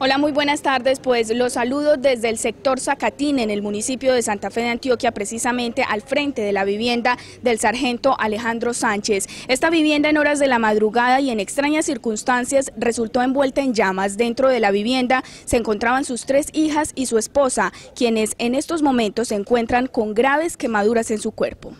Hola, muy buenas tardes. Pues los saludo desde el sector Zacatín, en el municipio de Santa Fe de Antioquia, precisamente al frente de la vivienda del sargento Alejandro Sánchez. Esta vivienda en horas de la madrugada y en extrañas circunstancias resultó envuelta en llamas. Dentro de la vivienda se encontraban sus tres hijas y su esposa, quienes en estos momentos se encuentran con graves quemaduras en su cuerpo.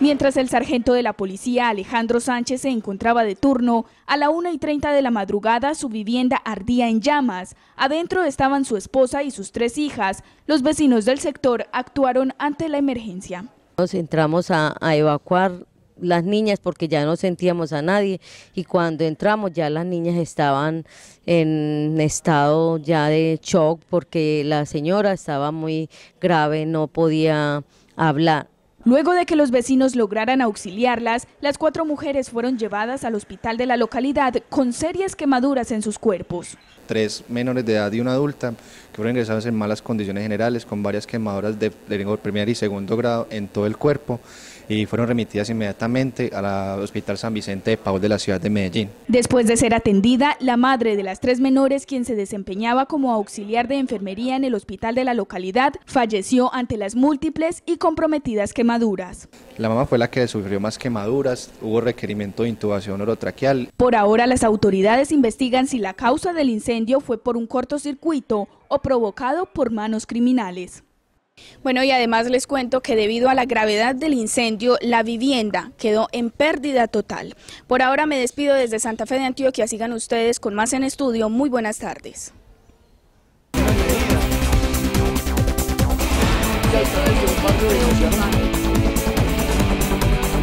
Mientras el sargento de la policía Alejandro Sánchez se encontraba de turno, a la 1 y 30 de la madrugada su vivienda ardía en llamas. Adentro estaban su esposa y sus tres hijas. Los vecinos del sector actuaron ante la emergencia. Nos entramos a, a evacuar las niñas porque ya no sentíamos a nadie y cuando entramos ya las niñas estaban en estado ya de shock porque la señora estaba muy grave, no podía hablar. Luego de que los vecinos lograran auxiliarlas, las cuatro mujeres fueron llevadas al hospital de la localidad con serias quemaduras en sus cuerpos. Tres menores de edad y una adulta que fueron ingresadas en malas condiciones generales con varias quemaduras de primer y segundo grado en todo el cuerpo y fueron remitidas inmediatamente al Hospital San Vicente de Paul de la ciudad de Medellín. Después de ser atendida, la madre de las tres menores, quien se desempeñaba como auxiliar de enfermería en el hospital de la localidad, falleció ante las múltiples y comprometidas quemaduras. La mamá fue la que sufrió más quemaduras, hubo requerimiento de intubación orotraqueal. Por ahora las autoridades investigan si la causa del incendio fue por un cortocircuito o provocado por manos criminales. Bueno, y además les cuento que debido a la gravedad del incendio, la vivienda quedó en pérdida total. Por ahora me despido desde Santa Fe de Antioquia. Sigan ustedes con más en estudio. Muy buenas tardes.